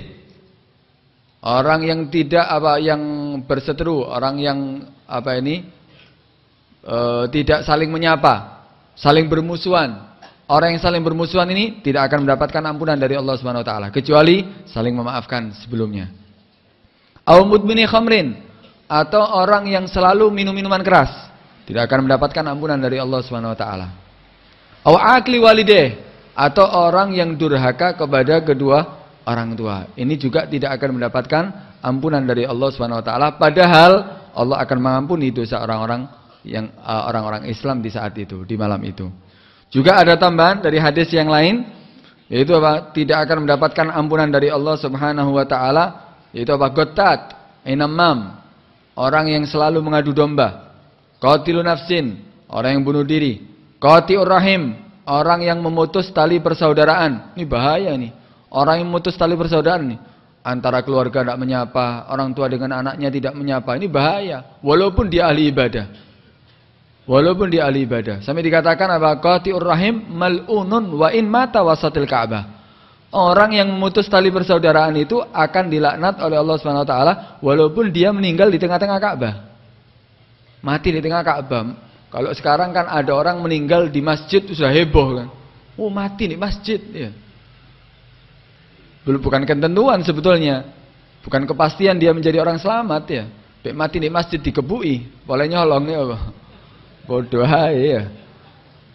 Orang yang tidak apa yang berseteru, orang yang apa ini e, tidak saling menyapa, saling bermusuhan. Orang yang saling bermusuhan ini tidak akan mendapatkan ampunan dari Allah Subhanahu wa taala kecuali saling memaafkan sebelumnya. Au mudmini khamrin atau orang yang selalu minum minuman keras tidak akan mendapatkan ampunan dari Allah Subhanahu wa taala. Au akli walideh atau orang yang durhaka kepada kedua orang tua. Ini juga tidak akan mendapatkan ampunan dari Allah Subhanahu wa taala padahal Allah akan mengampuni dosa orang-orang yang eh, orang-orang Islam di saat itu, di malam itu. Juga ada tambahan dari hadis yang lain yaitu apa? Tidak akan mendapatkan ampunan dari Allah Subhanahu wa taala yaitu apa? Gottat, inamam. Orang yang selalu mengadu domba. Qatilun nafsin, orang yang bunuh diri. Qatiur rahim, orang yang memutus tali persaudaraan. Ini bahaya nih. Orang yang memutus tali persaudaraan nih, antara keluarga tidak menyapa, orang tua dengan anaknya tidak menyapa, ini bahaya. Walaupun dia ahli ibadah. Walaupun dia ahli ibadah. Sampai dikatakan apa? Qati'ur rahim mal'unun wa in mata wasatil Ka'bah. Orang yang memutus tali persaudaraan itu akan dilaknat oleh Allah Subhanahu wa taala walaupun dia meninggal di tengah-tengah Ka'bah. Mati di tengah Ka'bah. Kalau sekarang kan ada orang meninggal di masjid sudah heboh kan. Oh, mati nih masjid ya. Belum bukan ketentuan sebetulnya. Bukan kepastian dia menjadi orang selamat ya. Bek mati di masjid dikebui, boleh nyolong ya apa? Bodoh ya.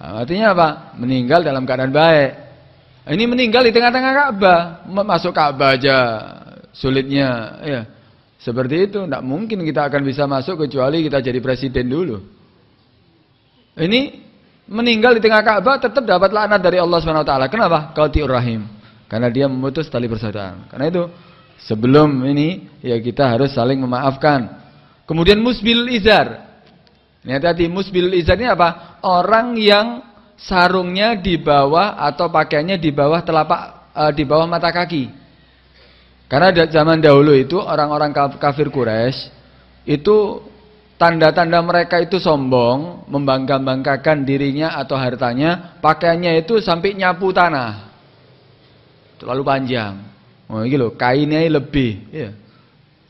Nah, artinya apa? Meninggal dalam keadaan baik. Ini meninggal di tengah-tengah Ka'bah, masuk Ka'bah aja sulitnya ya. Seperti itu, tidak mungkin kita akan bisa masuk kecuali kita jadi presiden dulu. Ini meninggal di tengah Ka'bah tetap dapat laknat dari Allah Subhanahu wa taala. Kenapa? Qatiur rahim karena dia memutus tali persaudaraan. Karena itu sebelum ini ya kita harus saling memaafkan. Kemudian musbil izar. Ini hati-hati musbil izar ini apa? Orang yang sarungnya di bawah atau pakaiannya di bawah telapak uh, di bawah mata kaki. Karena zaman dahulu itu orang-orang kafir Quraisy itu tanda-tanda mereka itu sombong, membangga-banggakan dirinya atau hartanya, pakaiannya itu sampai nyapu tanah terlalu panjang. Oh, ini loh, kainnya lebih. Ya.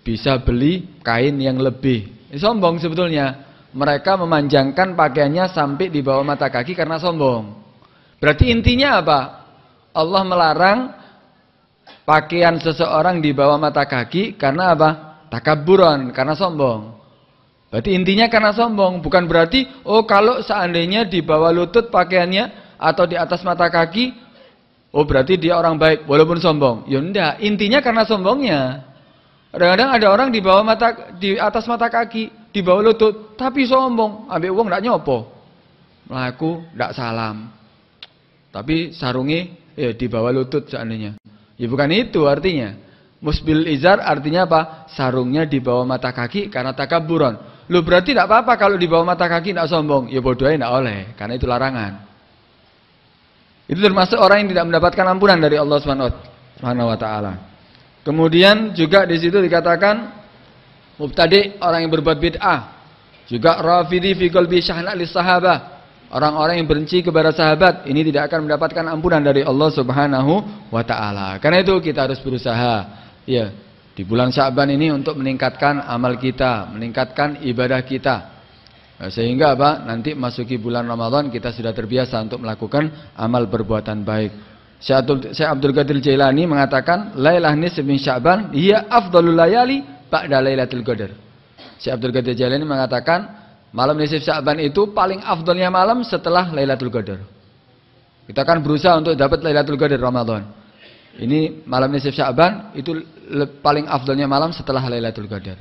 Bisa beli kain yang lebih. Ini sombong sebetulnya. Mereka memanjangkan pakaiannya sampai di bawah mata kaki karena sombong. Berarti intinya apa? Allah melarang pakaian seseorang di bawah mata kaki karena apa? Takaburan, karena sombong. Berarti intinya karena sombong, bukan berarti oh kalau seandainya di bawah lutut pakaiannya atau di atas mata kaki Oh berarti dia orang baik walaupun sombong. Ya enggak, intinya karena sombongnya. Kadang-kadang ada orang di bawah mata di atas mata kaki, di bawah lutut, tapi sombong, ambil uang enggak nyopo. melaku enggak salam. Tapi sarungi ya di bawah lutut seandainya. Ya bukan itu artinya. Musbil izar artinya apa? Sarungnya di bawah mata kaki karena takaburan. Lu berarti enggak apa-apa kalau di bawah mata kaki enggak sombong. Ya bodohnya enggak oleh karena itu larangan. Itu termasuk orang yang tidak mendapatkan ampunan dari Allah Subhanahu wa taala. Kemudian juga di situ dikatakan mubtadi orang yang berbuat bid'ah. Juga rafidi fi qalbi syahna sahabah. Orang-orang yang benci kepada sahabat ini tidak akan mendapatkan ampunan dari Allah Subhanahu wa taala. Karena itu kita harus berusaha ya di bulan Sya'ban ini untuk meningkatkan amal kita, meningkatkan ibadah kita. Eh, sehingga apa? Nanti masuki bulan Ramadan kita sudah terbiasa untuk melakukan amal perbuatan baik. Syekh Abdul, Syekh Abdul Qadir Jailani mengatakan, "Lailah nisf min Sya'ban hiya afdhalul layali ba'da Lailatul Qadar." Syekh Abdul Qadir Jailani mengatakan, malam nisf Sya'ban itu paling afdolnya malam setelah Lailatul Qadar. Kita akan berusaha untuk dapat Lailatul Qadar Ramadan. Ini malam nisf Sya'ban itu paling afdolnya malam setelah Lailatul Qadar.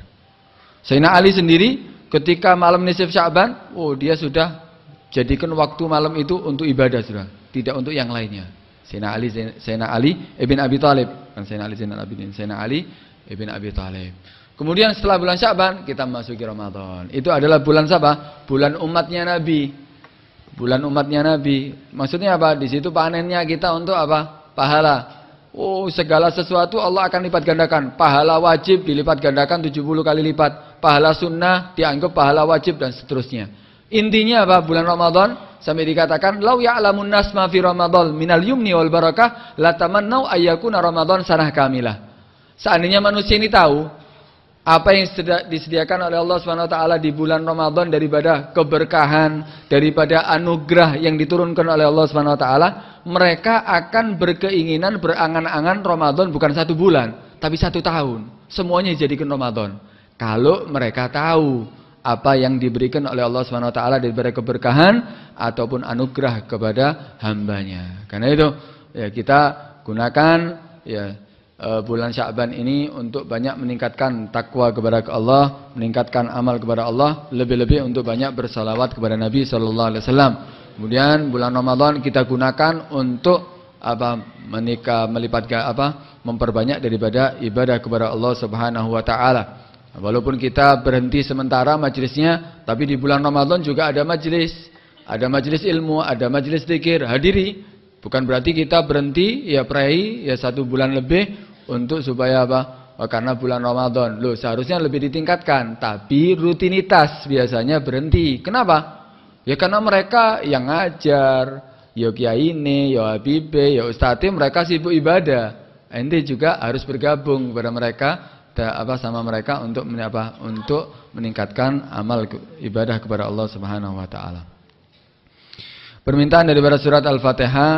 Sayyidina Ali sendiri Ketika malam nisif Sya'ban, oh dia sudah jadikan waktu malam itu untuk ibadah sudah, tidak untuk yang lainnya. Sayyidina Ali, Sayyidina Ali ibn Abi talib. kan Sayyidina Ali Sayyidina Abidin, Sayyidina Ali ibn Abi talib. Kemudian setelah bulan Sya'ban kita masuki Ramadan. Itu adalah bulan apa? Bulan umatnya Nabi. Bulan umatnya Nabi. Maksudnya apa? Di situ panennya kita untuk apa? Pahala. Oh, segala sesuatu Allah akan lipat gandakan. Pahala wajib dilipat gandakan 70 kali lipat pahala sunnah dianggap pahala wajib dan seterusnya. Intinya apa bulan Ramadan sampai dikatakan lau ya'lamun nas ma fi Ramadan minal yumni wal barakah latamannau ayyakuna Ramadan sanah kamilah. Seandainya manusia ini tahu apa yang disediakan oleh Allah Subhanahu wa taala di bulan Ramadan daripada keberkahan, daripada anugerah yang diturunkan oleh Allah Subhanahu wa taala, mereka akan berkeinginan berangan-angan Ramadan bukan satu bulan, tapi satu tahun. Semuanya jadikan Ramadan. Kalau mereka tahu apa yang diberikan oleh Allah Subhanahu wa taala daripada keberkahan ataupun anugerah kepada hambanya. Karena itu ya kita gunakan ya e, bulan Sya'ban ini untuk banyak meningkatkan takwa kepada Allah, meningkatkan amal kepada Allah, lebih-lebih untuk banyak bersalawat kepada Nabi sallallahu alaihi wasallam. Kemudian bulan Ramadan kita gunakan untuk apa menikah melipat apa memperbanyak daripada ibadah kepada Allah Subhanahu wa taala. Walaupun kita berhenti sementara majelisnya, tapi di bulan Ramadan juga ada majelis. Ada majelis ilmu, ada majelis zikir, hadiri. Bukan berarti kita berhenti, ya prai, ya satu bulan lebih untuk supaya apa? Oh, karena bulan Ramadan. Loh, seharusnya lebih ditingkatkan. Tapi rutinitas biasanya berhenti. Kenapa? Ya karena mereka yang ngajar, ya kiai ini, ya habibie, ya ustadz mereka sibuk ibadah. Ente juga harus bergabung kepada mereka apa sama mereka untuk apa untuk meningkatkan amal ibadah kepada Allah Subhanahu wa taala. Permintaan daripada surat Al-Fatihah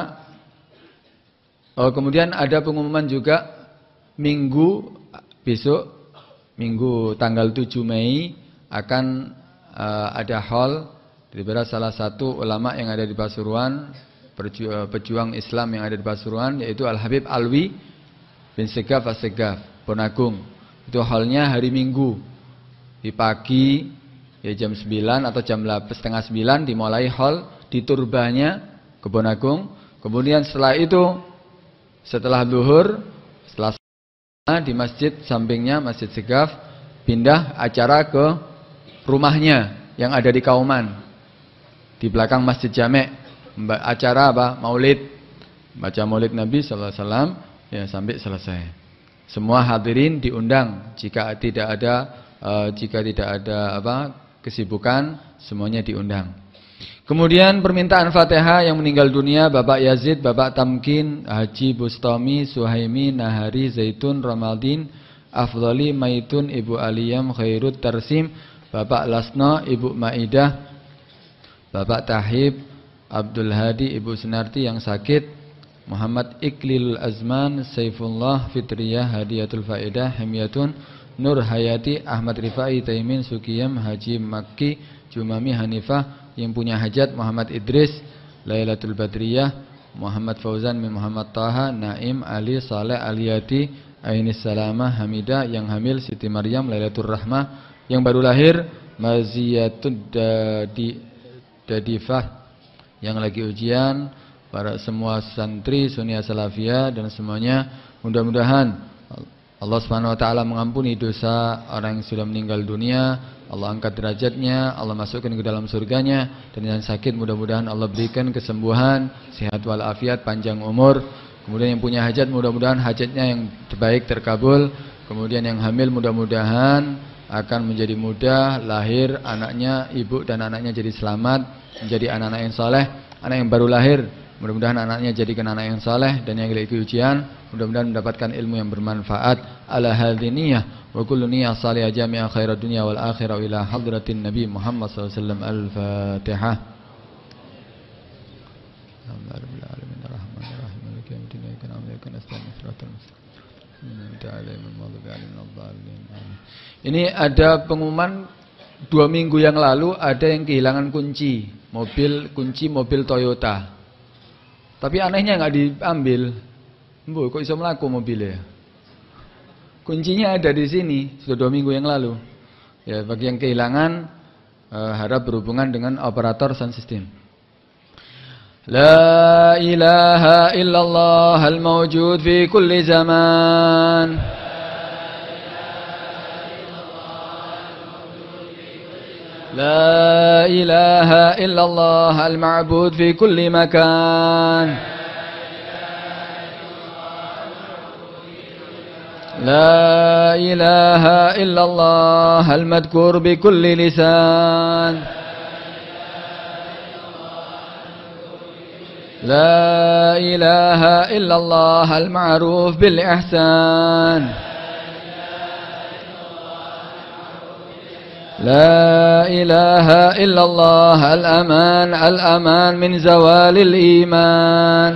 oh, kemudian ada pengumuman juga minggu besok minggu tanggal 7 Mei akan uh, ada hall daripada salah satu ulama yang ada di Pasuruan eh, pejuang Islam yang ada di Pasuruan yaitu Al Habib Alwi bin Segaf Asegaf Segaf itu halnya hari Minggu. Di pagi ya jam 9 atau jam setengah 9 dimulai hal di turbahnya Kebun Agung. Kemudian setelah itu setelah duhur setelah di masjid sampingnya Masjid Segaf pindah acara ke rumahnya yang ada di Kauman di belakang Masjid Jamek acara apa maulid baca maulid Nabi sallallahu alaihi ya sampai selesai semua hadirin diundang jika tidak ada eh, jika tidak ada apa kesibukan semuanya diundang. Kemudian permintaan Fatihah yang meninggal dunia Bapak Yazid, Bapak Tamkin, Haji Bustami, Suhaimi, Nahari, Zaitun, Ramaldin, Afdali, Maitun, Ibu Aliyam, Khairut, Tarsim, Bapak Lasno, Ibu Maidah, Bapak Tahib, Abdul Hadi, Ibu Senarti yang sakit, Muhammad Iqlil Azman Saifullah Fitriyah Hadiyatul Faedah Himyatun Nur Hayati Ahmad Rifai Taimin Sukiyam Haji Makki Jumami Hanifah yang punya hajat Muhammad Idris Lailatul Badriyah Muhammad Fauzan bin Muhammad Taha Naim Ali Saleh Aliyati Aini Salamah Hamida yang hamil Siti Maryam Lailatul Rahmah yang baru lahir Maziyatun Dadi Dadifah yang lagi ujian para semua santri Sunni Salafia dan semuanya mudah-mudahan Allah Subhanahu wa taala mengampuni dosa orang yang sudah meninggal dunia, Allah angkat derajatnya, Allah masukkan ke dalam surganya dan yang sakit mudah-mudahan Allah berikan kesembuhan, sehat walafiat, panjang umur. Kemudian yang punya hajat mudah-mudahan hajatnya yang terbaik terkabul. Kemudian yang hamil mudah-mudahan akan menjadi mudah lahir anaknya, ibu dan anaknya jadi selamat, menjadi anak-anak yang saleh, anak yang baru lahir Mudah-mudahan anaknya jadikan anak yang saleh dan yang lagi ujian, mudah-mudahan mendapatkan ilmu yang bermanfaat. Ala hadziniyah wa kullu niyyah salihah jami'a khairat dunia wal akhirah ila hadratin Nabi Muhammad sallallahu alaihi wasallam. Al-Fatihah. Ini ada pengumuman dua minggu yang lalu ada yang kehilangan kunci mobil kunci mobil Toyota tapi anehnya nggak diambil. Bu, kok bisa melaku mobilnya? Kuncinya ada di sini, sudah dua minggu yang lalu. Ya, bagi yang kehilangan, uh, harap berhubungan dengan operator sound system. La ilaha illallah al-mawjud fi kulli zaman. لا إله إلا الله المعبود في كل مكان لا إله إلا الله المذكور بكل لسان لا إله إلا الله المعروف بالإحسان لا إله إلا الله الأمان الأمان من زوال الإيمان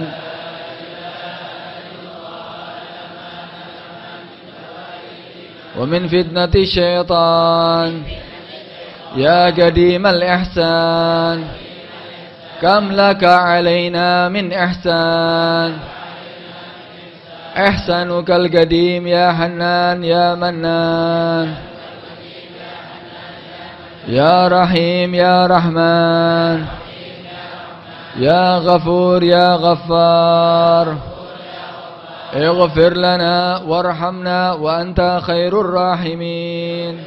ومن فتنة الشيطان يا قديم الإحسان كم لك علينا من إحسان إحسانك القديم يا حنان يا منان يا رحيم يا رحمن يا غفور يا غفار اغفر لنا وارحمنا وأنت خير الراحمين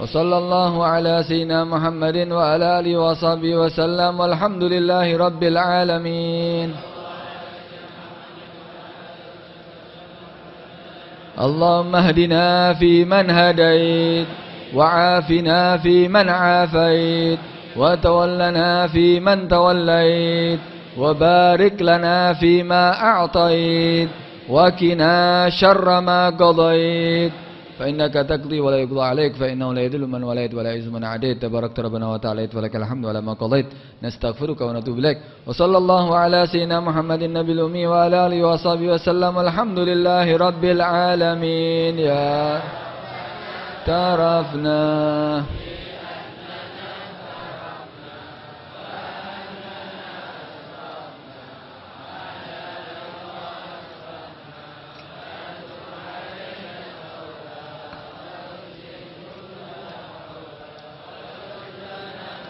وصلى الله على سيدنا محمد وعلى آله وصحبه وسلم والحمد لله رب العالمين اللهم اهدنا فيمن هديت وعافنا فيمن عافيت وتولنا فيمن توليت وبارك لنا فيما أعطيت وكنا شر ما قضيت فإنك تقضي ولا يقضى عليك فإنه لا يذل من وليت ولا يعز من عاديت تباركت ربنا وتعاليت ولك الحمد على ما قضيت نستغفرك ونتوب إليك وصلى الله على سيدنا محمد النبي الأمي وعلى آله وصحبه وسلم الحمد لله رب العالمين يا ترفنا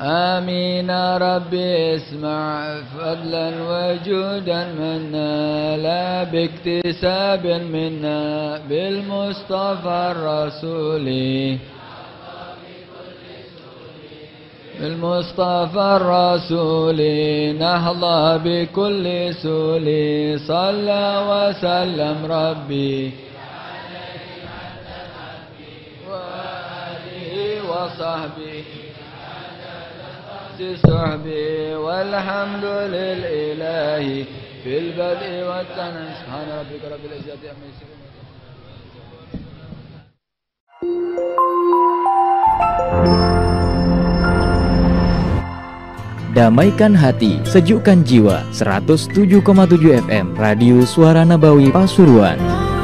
آمين ربي اسمع فضلا وجودا منا لا باكتساب منا بالمصطفى الرسول بالمصطفى الرسول نهضى بكل سول صلى وسلم ربي وآله وصحبه ومجد صحبي والحمد للإله في البدء والثناء سبحان ربك رب العزة عما يصفون Damaikan hati, sejukkan jiwa. 107,7 FM Radio Suara Nabawi Pasuruan.